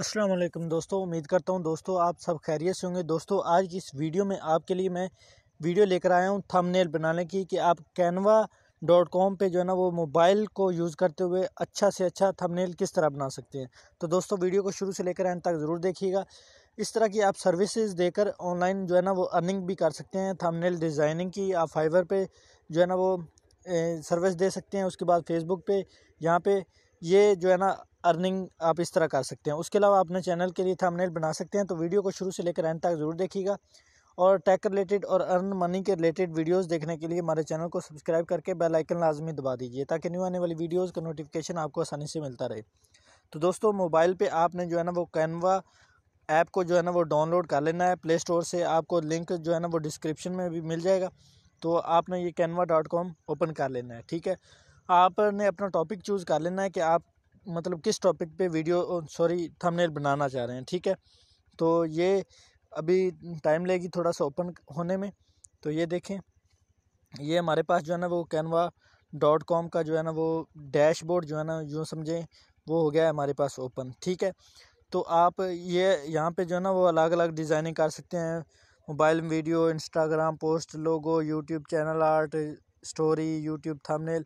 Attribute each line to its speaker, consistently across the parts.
Speaker 1: अस्सलाम वालेकुम दोस्तों उम्मीद करता हूँ दोस्तों आप सब खैरियत से होंगे दोस्तों आज की इस वीडियो में आपके लिए मैं वीडियो लेकर आया हूँ थंबनेल बनाने की कि आप कैनवा डॉट कॉम पर जो है ना वो मोबाइल को यूज़ करते हुए अच्छा से अच्छा थंबनेल किस तरह बना सकते हैं तो दोस्तों वीडियो को शुरू से लेकर अंत तक ज़रूर देखिएगा इस तरह की आप सर्विसेज देकर ऑनलाइन जो है ना वो अर्निंग भी कर सकते हैं थंबनेल डिज़ाइनिंग की आप फाइवर पे जो है ना वो सर्विस दे सकते हैं उसके बाद फेसबुक पे यहाँ पे ये जो है ना अर्निंग आप इस तरह कर सकते हैं उसके अलावा अपने चैनल के लिए थंबनेल बना सकते हैं तो वीडियो को शुरू से लेकर एंड तक ज़रूर देखिएगा और टैक रिलेटेड और अर्न मनी के रिलेटेड वीडियोस देखने के लिए हमारे चैनल को सब्सक्राइब करके बेल आइकन लाजमी दबा दीजिए ताकि न्यू आने वाली वीडियोस का नोटिफिकेशन आपको आसानी से मिलता रहे तो दोस्तों मोबाइल पे आपने जो है ना वो कैनवा ऐप को जो है ना वो डाउनलोड कर लेना है प्ले स्टोर से आपको लिंक जो है ना वो डिस्क्रिप्शन में भी मिल जाएगा तो आपने ये कैनवा डॉट कॉम ओपन कर लेना है ठीक है आपने अपना टॉपिक चूज़ कर लेना है कि आप मतलब किस टॉपिक पे वीडियो सॉरी थंबनेल बनाना चाह रहे हैं ठीक है तो ये अभी टाइम लगेगी थोड़ा सा ओपन होने में तो ये देखें ये हमारे पास जो है ना वो कैनवा डॉट कॉम का जो है ना वो डैशबोर्ड जो है ना यूँ समझें वो हो गया है हमारे पास ओपन ठीक है तो आप ये यहाँ पे जो है ना वो अलग अलग डिज़ाइनिंग कर सकते हैं mobile video Instagram post logo YouTube channel art story YouTube thumbnail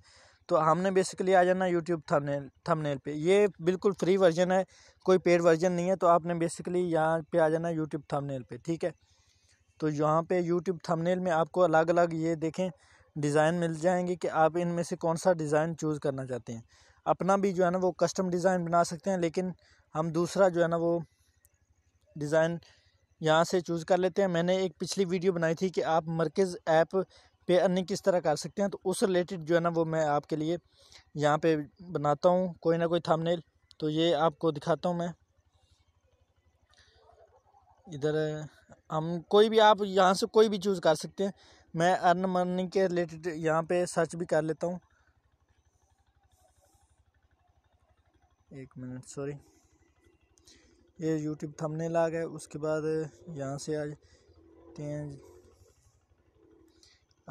Speaker 1: तो हमने बेसिकली आ जाना यूट्यूब थंबनेल थंबनेल पे ये बिल्कुल फ्री वर्जन है कोई पेड वर्जन नहीं है तो आपने बेसिकली यहाँ पे आ जाना यूट्यूब थंबनेल पे ठीक है तो यहाँ पे यूट्यूब थंबनेल में आपको अलग अलग ये देखें डिज़ाइन मिल जाएंगे कि आप इनमें से कौन सा डिज़ाइन चूज़ करना चाहते हैं अपना भी जो है ना वो कस्टम डिज़ाइन बना सकते हैं लेकिन हम दूसरा जो है ना वो डिज़ाइन यहाँ से चूज़ कर लेते हैं मैंने एक पिछली वीडियो बनाई थी कि आप मरकज़ ऐप पे अर्निंग किस तरह कर सकते हैं तो उस रिलेटेड जो है ना वो मैं आपके लिए यहाँ पे बनाता हूँ कोई ना कोई थंबनेल तो ये आपको दिखाता हूँ मैं इधर हम कोई भी आप यहाँ से कोई भी चूज़ कर सकते हैं मैं अर्न मर्निंग के रिलेटेड यहाँ पे सर्च भी कर लेता हूँ एक मिनट सॉरी ये यूट्यूब थंबनेल आ गए उसके बाद यहाँ से आ जाते हैं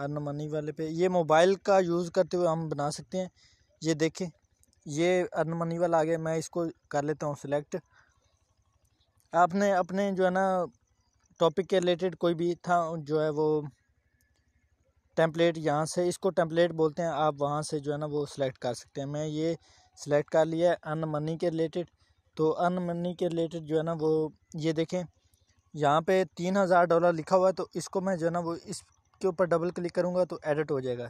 Speaker 1: अर्न मनी वाले पे ये मोबाइल का यूज़ करते हुए हम बना सकते हैं ये देखें ये अर्न मनी वाला आ गया मैं इसको कर लेता हूँ सिलेक्ट आपने अपने जो है ना टॉपिक के रिलेटेड कोई भी था जो है वो टेम्पलेट यहाँ से इसको टेम्पलेट बोलते हैं आप वहाँ से जो है ना वो सिलेक्ट कर सकते हैं मैं ये सिलेक्ट कर लिया है अन मनी के रिलेटेड तो अन मनी के रिलेटेड जो है ना वो ये देखें यहाँ पे तीन हज़ार डॉलर लिखा हुआ है तो इसको मैं जो है ना वो इस इसके ऊपर डबल क्लिक करूँगा तो एडिट हो जाएगा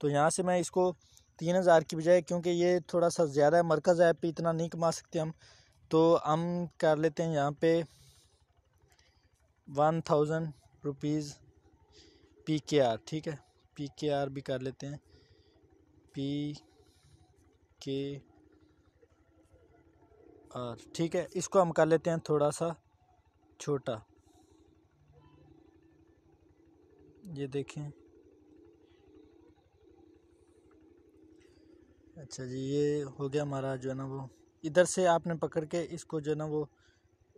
Speaker 1: तो यहाँ से मैं इसको तीन हज़ार की बजाय क्योंकि ये थोड़ा सा ज़्यादा है मरकज़ ऐप पे इतना नहीं कमा सकते हम तो हम कर लेते हैं यहाँ पे one thousand rupees P K R ठीक है पी के आर भी कर लेते हैं पी के आर ठीक है इसको हम कर लेते हैं थोड़ा सा छोटा ये देखें अच्छा जी ये हो गया हमारा जो है ना वो इधर से आपने पकड़ के इसको जो है ना वो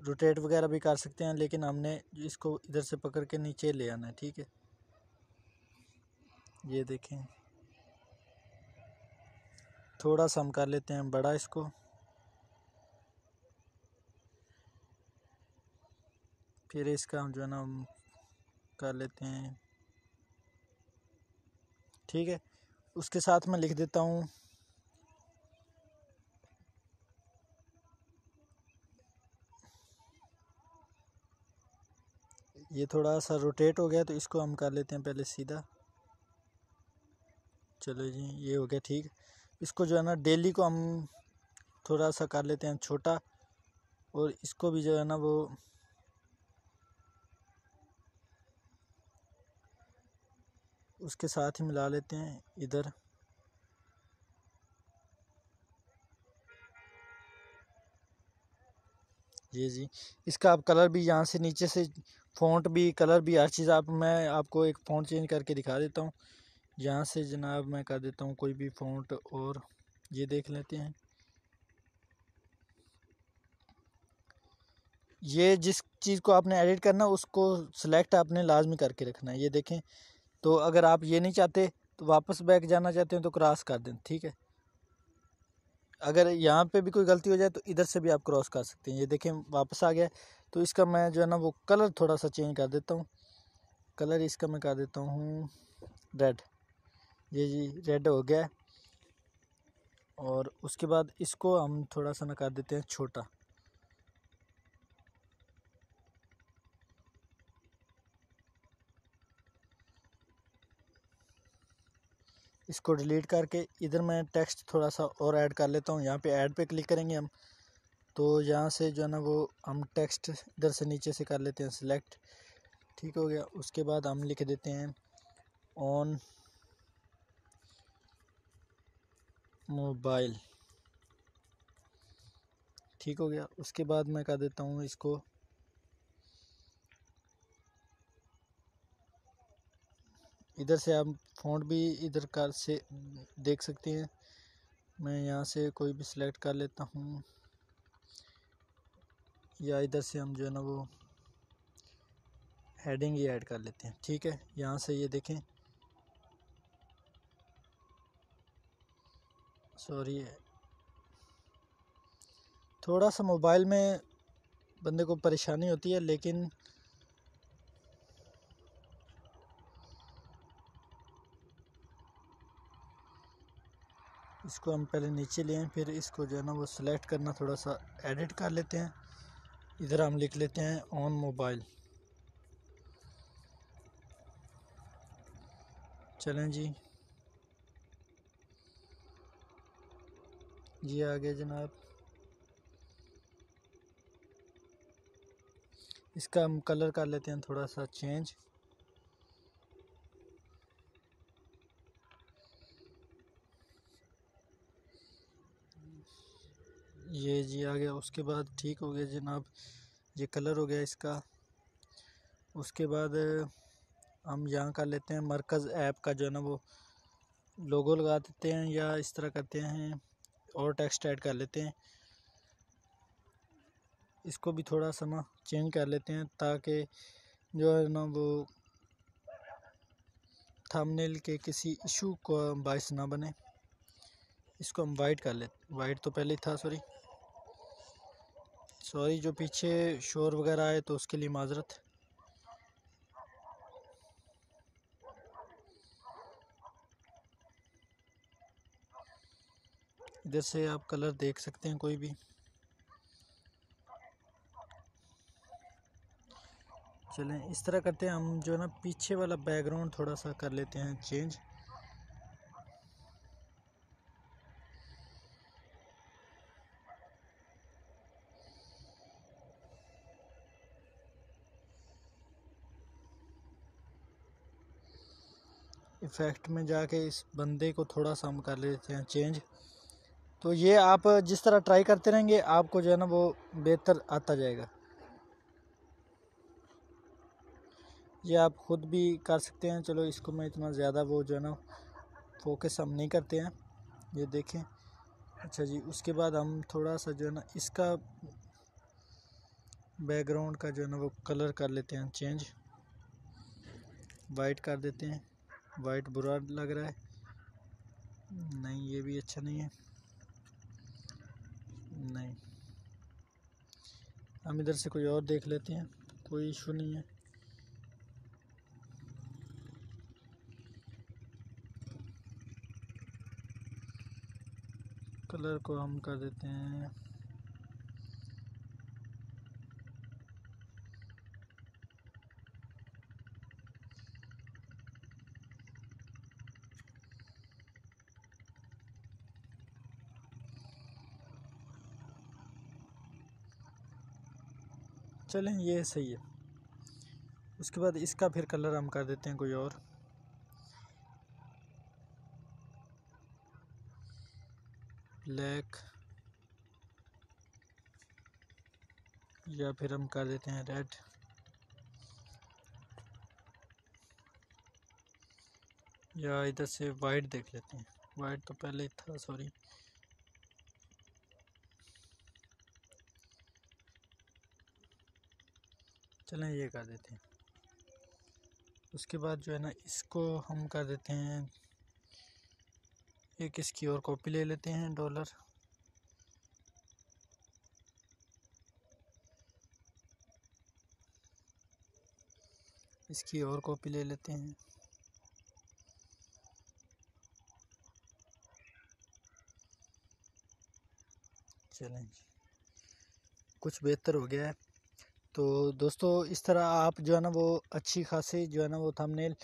Speaker 1: रोटेट वगैरह भी कर सकते हैं लेकिन हमने इसको इधर से पकड़ के नीचे ले आना है ठीक है ये देखें थोड़ा सा हम कर लेते हैं बड़ा इसको फिर इसका हम जो है ना कर लेते हैं ठीक है उसके साथ मैं लिख देता हूँ ये थोड़ा सा रोटेट हो गया तो इसको हम कर लेते हैं पहले सीधा चलो जी ये हो गया ठीक इसको जो है ना डेली को हम थोड़ा सा कर लेते हैं छोटा और इसको भी जो है ना वो उसके साथ ही मिला लेते हैं इधर जी जी इसका आप कलर भी यहाँ से नीचे से फ़ॉन्ट भी कलर भी हर चीज़ आप मैं आपको एक फ़ॉन्ट चेंज करके दिखा देता हूँ यहाँ से जनाब मैं कर देता हूँ कोई भी फ़ॉन्ट और ये देख लेते हैं ये जिस चीज़ को आपने एडिट करना उसको सिलेक्ट आपने लाजमी करके रखना है ये देखें तो अगर आप ये नहीं चाहते तो वापस बैक जाना चाहते हैं तो क्रॉस कर दें ठीक है अगर यहाँ पे भी कोई गलती हो जाए तो इधर से भी आप क्रॉस कर सकते हैं ये देखें वापस आ गया तो इसका मैं जो है ना वो कलर थोड़ा सा चेंज कर देता हूँ कलर इसका मैं कर देता हूँ रेड ये जी रेड हो गया और उसके बाद इसको हम थोड़ा सा ना कर देते हैं छोटा इसको डिलीट करके इधर मैं टेक्स्ट थोड़ा सा और ऐड कर लेता हूँ यहाँ पे ऐड पे क्लिक करेंगे हम तो यहाँ से जो है ना वो हम टेक्स्ट इधर से नीचे से कर लेते हैं सिलेक्ट ठीक हो गया उसके बाद हम लिख देते हैं ऑन मोबाइल ठीक हो गया उसके बाद मैं कर देता हूँ इसको इधर से आप फ़ॉन्ट भी इधर का से देख सकते हैं मैं यहाँ से कोई भी सिलेक्ट कर लेता हूँ या इधर से हम जो है ना वो हेडिंग ही ऐड कर लेते हैं ठीक है यहाँ से ये देखें सॉरी थोड़ा सा मोबाइल में बंदे को परेशानी होती है लेकिन इसको हम पहले नीचे लें फिर इसको जो है ना वो सिलेक्ट करना थोड़ा सा एडिट कर लेते हैं इधर हम लिख लेते हैं ऑन मोबाइल चलें जी जी आ गया जनाब इसका हम कलर कर लेते हैं थोड़ा सा चेंज ये जी आ गया उसके बाद ठीक हो गया जनाब ये कलर हो गया इसका उसके बाद हम यहाँ कर लेते हैं मरकज़ ऐप का जो है ना वो लोगो लगा देते हैं या इस तरह करते हैं और टेक्स्ट ऐड कर लेते हैं इसको भी थोड़ा समा चेंज कर लेते हैं ताकि जो है ना वो थंबनेल के किसी इशू को बायस ना बने इसको हम वाइट कर लेते वाइट तो पहले ही था सॉरी सॉरी जो पीछे शोर वगैरह आए तो उसके लिए माजरत इधर से आप कलर देख सकते हैं कोई भी चलें इस तरह करते हैं हम जो है ना पीछे वाला बैकग्राउंड थोड़ा सा कर लेते हैं चेंज इफ़ेक्ट में जाके इस बंदे को थोड़ा सा हम कर लेते हैं चेंज तो ये आप जिस तरह ट्राई करते रहेंगे आपको जो है ना वो बेहतर आता जाएगा ये आप ख़ुद भी कर सकते हैं चलो इसको मैं इतना ज़्यादा वो जो है ना फोकस हम नहीं करते हैं ये देखें अच्छा जी उसके बाद हम थोड़ा सा जो है ना इसका बैकग्राउंड का जो है ना वो कलर कर लेते हैं चेंज वाइट कर देते हैं वाइट बुरा लग रहा है नहीं ये भी अच्छा नहीं है नहीं हम इधर से कोई और देख लेते हैं कोई इशू नहीं है कलर को हम कर देते हैं चलें ये सही है उसके बाद इसका फिर कलर हम कर देते हैं कोई और ब्लैक या फिर हम कर देते हैं रेड या इधर से वाइट देख लेते हैं वाइट तो पहले ही था सॉरी चलें ये कर देते हैं उसके बाद जो है ना इसको हम कर देते हैं एक इसकी और कॉपी ले लेते हैं डॉलर इसकी और कॉपी ले लेते हैं चलें कुछ बेहतर हो गया है तो दोस्तों इस तरह आप जो है ना वो अच्छी खासी जो है ना वो थंबनेल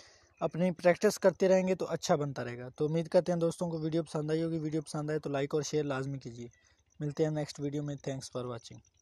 Speaker 1: अपनी प्रैक्टिस करते रहेंगे तो अच्छा बनता रहेगा तो उम्मीद करते हैं दोस्तों को वीडियो पसंद आई होगी वीडियो पसंद आए तो लाइक और शेयर लाजमी कीजिए मिलते हैं नेक्स्ट वीडियो में थैंक्स फॉर वॉचिंग